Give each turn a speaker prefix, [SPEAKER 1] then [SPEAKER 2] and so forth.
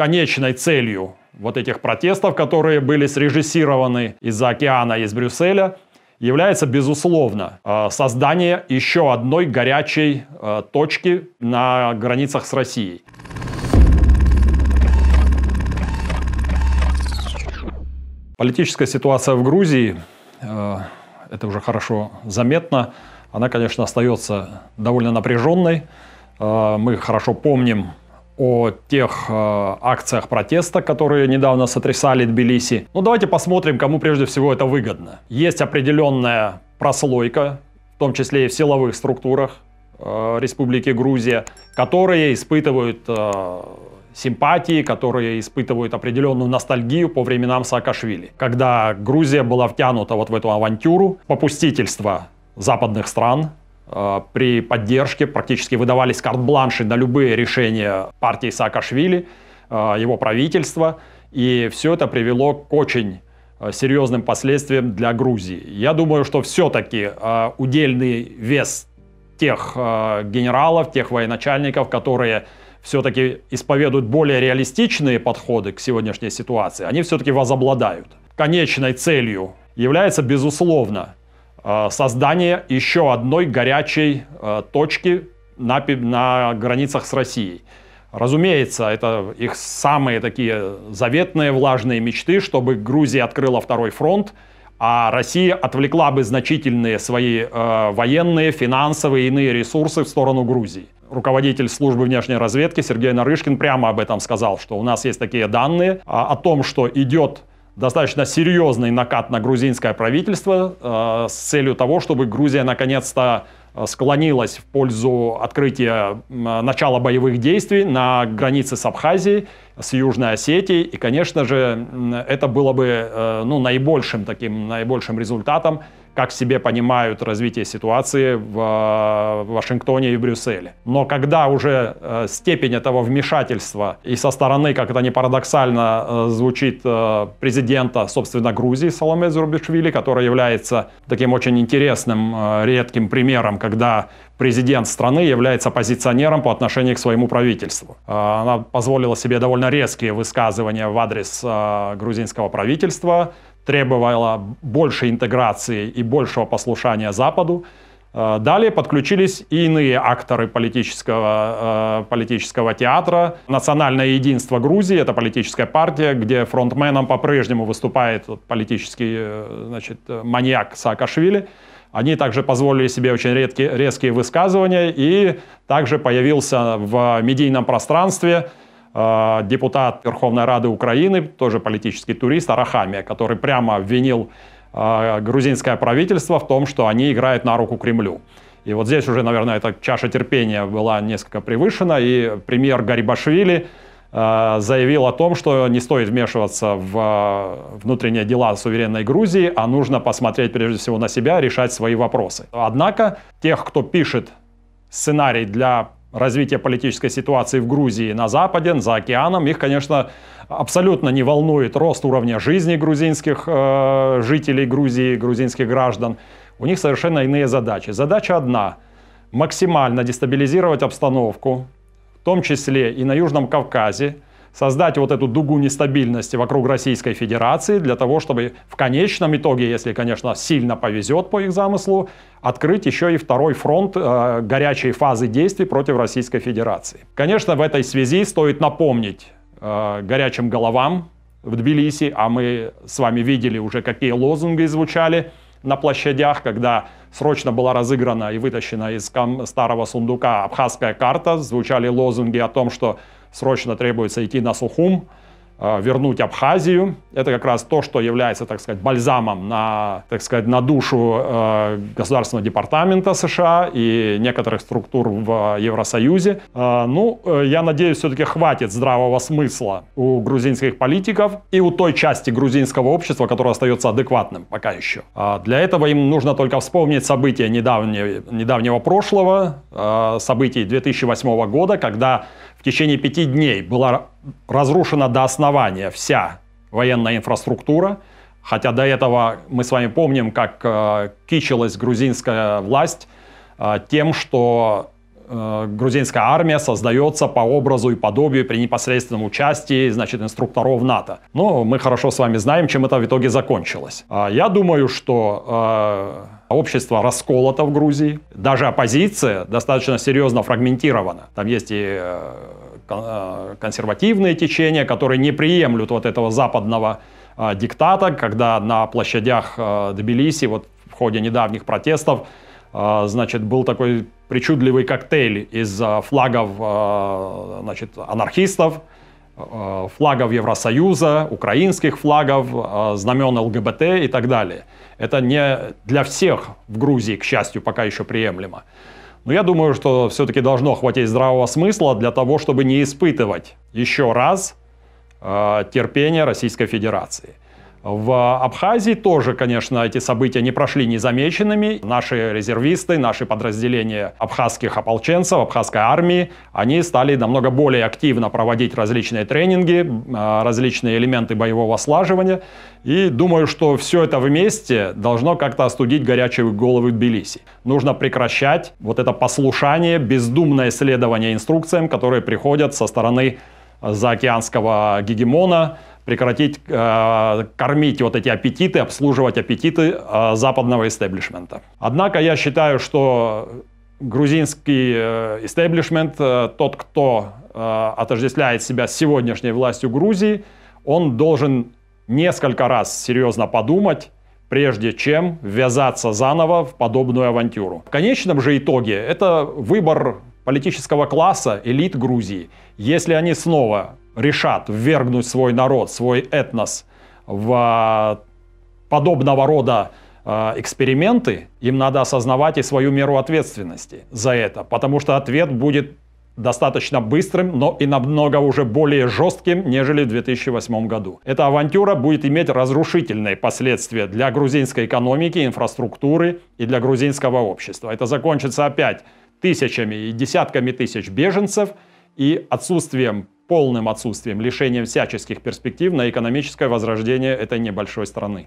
[SPEAKER 1] конечной целью вот этих протестов, которые были срежиссированы из-за океана, из Брюсселя, является, безусловно, э, создание еще одной горячей э, точки на границах с Россией. Политическая ситуация в Грузии, э, это уже хорошо заметно, она, конечно, остается довольно напряженной. Мы хорошо помним о тех э, акциях протеста, которые недавно сотрясали Тбилиси. Но ну, давайте посмотрим, кому прежде всего это выгодно. Есть определенная прослойка, в том числе и в силовых структурах э, Республики Грузия, которые испытывают э, симпатии, которые испытывают определенную ностальгию по временам Саакашвили, когда Грузия была втянута вот в эту авантюру попустительства западных стран, Э, при поддержке практически выдавались карт-бланши на любые решения партии Саакашвили, э, его правительства, и все это привело к очень э, серьезным последствиям для Грузии. Я думаю, что все-таки удельный вес тех генералов, тех военачальников, которые все-таки исповедуют более реалистичные подходы к сегодняшней ситуации, они все-таки возобладают. Конечной целью является, безусловно, Э, создание еще одной горячей э, точки на, на границах с Россией. Разумеется, это их самые такие заветные влажные мечты, чтобы Грузия открыла второй фронт, а Россия отвлекла бы значительные свои э, военные, финансовые и иные ресурсы в сторону Грузии. Руководитель службы внешней разведки Сергей Нарышкин прямо об этом сказал, что у нас есть такие данные а, о том, что идет достаточно серьезный накат на грузинское правительство э, с целью того, чтобы Грузия наконец-то э, склонилась в пользу открытия э, начала боевых действий на границе с Абхазией, с Южной Осетией. И, конечно же, это было бы ну, наибольшим таким, наибольшим результатом как себе понимают развитие ситуации э, в Вашингтоне и в Брюсселе. Но когда уже э, степень этого вмешательства и со стороны, как это не парадоксально э, звучит, президента, собственно, Грузии Соломе Зурбишвили, который является таким очень интересным, редким примером, когда президент страны является позиционером по отношению к своему правительству. Она позволила себе довольно резкие высказывания в адрес грузинского правительства, требовала большей интеграции и большего послушания Западу. Э, далее подключились и иные акторы политического, э, политического театра. Национальное единство Грузии — это политическая партия, где фронтменом по-прежнему выступает политический э, значит, маньяк Саакашвили. Они также позволили себе очень редкие, резкие высказывания, и также появился в медийном пространстве а, депутат Верховной Рады Украины, тоже политический турист Арахамия, который прямо обвинил а, грузинское правительство в том, что они играют на руку Кремлю. И вот здесь уже, наверное, эта чаша терпения была несколько превышена, и премьер Гарибашвили а, заявил о том, что не стоит вмешиваться в внутренние дела суверенной Грузии, а нужно посмотреть прежде всего на себя, решать свои вопросы. Однако тех, кто пишет сценарий для развитие политической ситуации в Грузии на Западе, за океаном. Их, конечно, абсолютно не волнует рост уровня жизни грузинских э, жителей Грузии, грузинских граждан. У них совершенно иные задачи. Задача одна – максимально дестабилизировать обстановку, в том числе и на Южном Кавказе – создать вот эту дугу нестабильности вокруг Российской Федерации для того, чтобы в конечном итоге, если, конечно, сильно повезет по их замыслу, открыть еще и второй фронт э, горячей фазы действий против Российской Федерации. Конечно, в этой связи стоит напомнить э, горячим головам в Тбилиси, а мы с вами видели уже, какие лозунги звучали на площадях, когда срочно была разыграна и вытащена из старого сундука абхазская карта, звучали лозунги о том, что срочно требуется идти на Сухум, а, вернуть Абхазию. Это как раз то, что является, так сказать, бальзамом на, так сказать, на душу а, Государственного департамента США и некоторых структур в Евросоюзе. А, ну, э, я надеюсь, все-таки хватит здравого смысла у грузинских политиков и у той части грузинского общества, которое остается адекватным пока еще. Для этого им нужно только вспомнить события недавнего, недавнего прошлого, событий 2008 года, когда в течение пяти дней была разрушена до основания вся военная инфраструктура, хотя до этого мы с вами помним, как э, кичилась грузинская власть э, тем, что э, грузинская армия создается по образу и подобию при непосредственном участии, значит, инструкторов НАТО. Но ну, мы хорошо с вами знаем, чем это в итоге закончилось. А я думаю, что э, Общество расколото в Грузии. Даже оппозиция достаточно серьезно фрагментирована. Там есть и э, э, консервативные течения, которые не приемлют вот этого западного э, диктата, когда на площадях Тбилиси вот в ходе недавних протестов значит, был такой причудливый коктейль из флагов значит, анархистов, Э, флагов Евросоюза, украинских флагов, э, знамен ЛГБТ и так далее. Это не для всех в Грузии, к счастью, пока еще приемлемо. Но я думаю, что все-таки должно хватить здравого смысла для того, чтобы не испытывать еще раз э, терпение Российской Федерации. В Абхазии тоже, конечно, эти события не прошли незамеченными. Наши резервисты, наши подразделения абхазских ополченцев, абхазской армии, они стали намного более активно проводить различные тренинги, а, различные элементы боевого слаживания. И думаю, что все это вместе должно как-то остудить горячие головы Тбилиси. Нужно прекращать вот это послушание, бездумное следование инструкциям, которые приходят со стороны а, заокеанского гегемона, прекратить э, кормить вот эти аппетиты, обслуживать аппетиты э, западного истеблишмента. Однако я считаю, что грузинский э, истеблишмент, э, тот, кто э, отождествляет себя с сегодняшней властью Грузии, он должен несколько раз серьезно подумать, прежде чем ввязаться заново в подобную авантюру. В конечном же итоге это выбор политического класса, элит Грузии. Если они снова решат ввергнуть свой народ, свой этнос в а, подобного рода а, эксперименты, им надо осознавать и свою меру ответственности за это, потому что ответ будет достаточно быстрым, но и намного уже более жестким, нежели в 2008 году. Эта авантюра будет иметь разрушительные последствия для грузинской экономики, инфраструктуры и для грузинского общества. Это закончится опять тысячами и десятками тысяч беженцев и отсутствием полным отсутствием, лишением всяческих перспектив на экономическое возрождение этой небольшой страны.